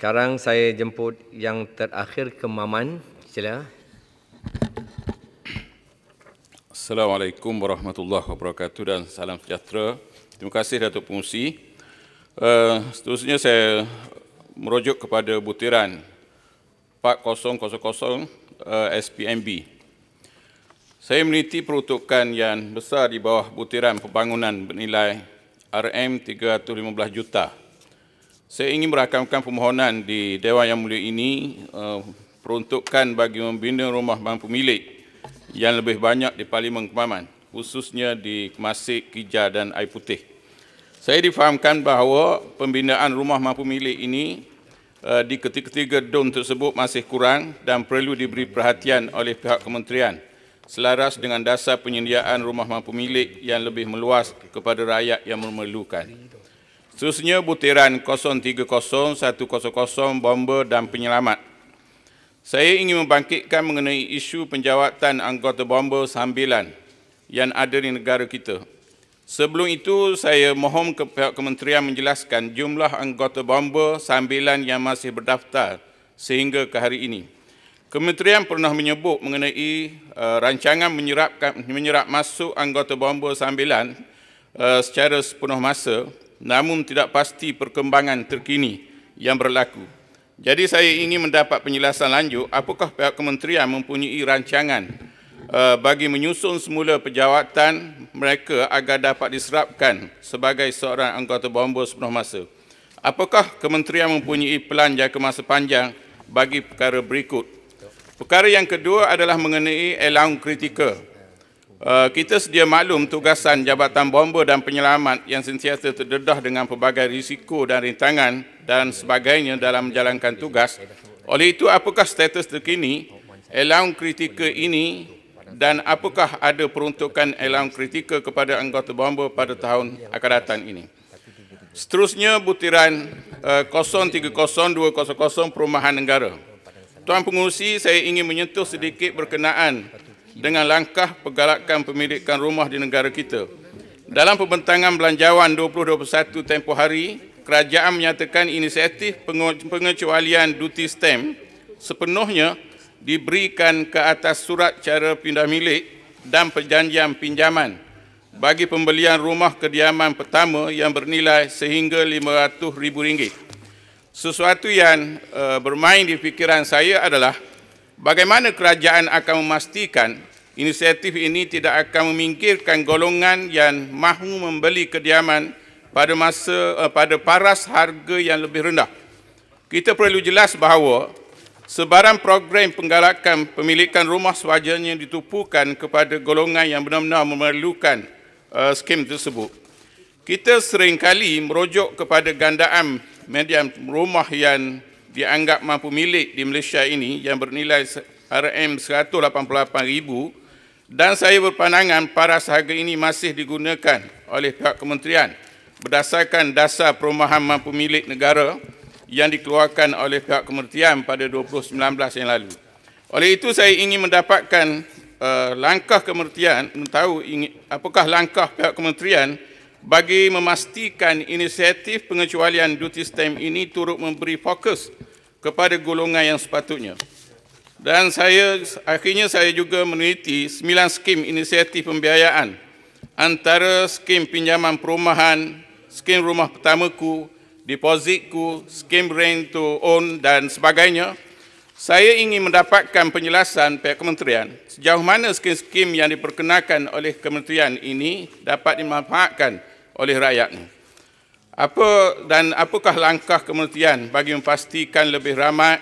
Sekarang saya jemput yang terakhir ke Maman. Sila. Assalamualaikum warahmatullahi wabarakatuh dan salam sejahtera. Terima kasih Datuk Pengusi. Uh, seterusnya saya merujuk kepada butiran 4000 uh, SPMB. Saya meniti peruntukan yang besar di bawah butiran pembangunan bernilai RM315 juta. Saya ingin merakamkan permohonan di Dewan Yang Mulia ini uh, eh, peruntukkan bagi membina rumah mampu milik yang lebih banyak di Parlimen Kemaman khususnya di Kemasik, Kijar dan Air Putih. Saya difahamkan bahawa pembinaan rumah mampu milik ini uh, di ketiga-ketiga dom tersebut masih kurang dan perlu diberi perhatian oleh pihak kementerian selaras dengan dasar penyediaan rumah mampu milik yang lebih meluas kepada rakyat yang memerlukan. Seterusnya butiran 030100 bomber dan penyelamat. Saya ingin membangkitkan mengenai isu penjawatan anggota bomber sambilan yang ada di negara kita. Sebelum itu, saya mohon ke pihak kementerian menjelaskan jumlah anggota bomber sambilan yang masih berdaftar sehingga ke hari ini. Kementerian pernah menyebut mengenai uh, rancangan menyerap, masuk anggota bomber sambilan uh, secara sepenuh masa namun tidak pasti perkembangan terkini yang berlaku. Jadi saya ingin mendapat penjelasan lanjut apakah pihak kementerian mempunyai rancangan uh, bagi menyusun semula pejawatan mereka agar dapat diserapkan sebagai seorang anggota bomba sepenuh masa. Apakah kementerian mempunyai pelan jangka masa panjang bagi perkara berikut? Perkara yang kedua adalah mengenai Elang kritikal. Eh, kita sedia maklum tugasan Jabatan Bomba dan Penyelamat yang sentiasa terdedah dengan pelbagai risiko dan rintangan dan sebagainya dalam menjalankan tugas. Oleh itu, apakah status terkini allowance kritikal ini dan apakah ada peruntukan allowance kritikal kepada anggota bomba pada tahun akan datang ini? Seterusnya, butiran uh, eh, 030200 Perumahan Negara. Tuan Pengurusi, saya ingin menyentuh sedikit berkenaan dengan langkah pergerakan pemilikan rumah di negara kita. Dalam pembentangan belanjawan 2021 tempoh hari, kerajaan menyatakan inisiatif pengecualian duty stamp sepenuhnya diberikan ke atas surat cara pindah milik dan perjanjian pinjaman bagi pembelian rumah kediaman pertama yang bernilai sehingga RM500,000. Sesuatu yang uh, bermain di fikiran saya adalah bagaimana kerajaan akan memastikan Inisiatif ini tidak akan meminggirkan golongan yang mahu membeli kediaman pada masa eh, pada paras harga yang lebih rendah. Kita perlu jelas bahawa sebarang program penggalakan pemilikan rumah sewajarnya ditumpukan kepada golongan yang benar-benar memerlukan uh, skim tersebut. Kita seringkali merujuk kepada gandaan median rumah yang dianggap mampu milik di Malaysia ini yang bernilai RM188,000 dan saya berpandangan paras harga ini masih digunakan oleh pihak kementerian berdasarkan dasar perumahan pemilik negara yang dikeluarkan oleh pihak kementerian pada 2019 yang lalu. Oleh itu saya ingin mendapatkan uh, langkah kementerian mengetahu apakah langkah pihak kementerian bagi memastikan inisiatif pengecualian duty stamp ini turut memberi fokus kepada golongan yang sepatutnya. Dan saya akhirnya saya juga meneliti sembilan skim inisiatif pembiayaan antara skim pinjaman perumahan, skim rumah pertamaku, depositku, skim rent to own dan sebagainya. Saya ingin mendapatkan penjelasan pihak kementerian sejauh mana skim-skim yang diperkenalkan oleh kementerian ini dapat dimanfaatkan oleh rakyatnya. Apa dan apakah langkah kementerian bagi memastikan lebih ramai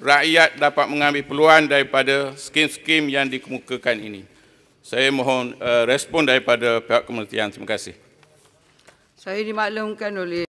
rakyat dapat mengambil peluang daripada skim-skim yang dikemukakan ini. Saya mohon uh, respon daripada pihak kementerian. Terima kasih. Saya dimaklumkan oleh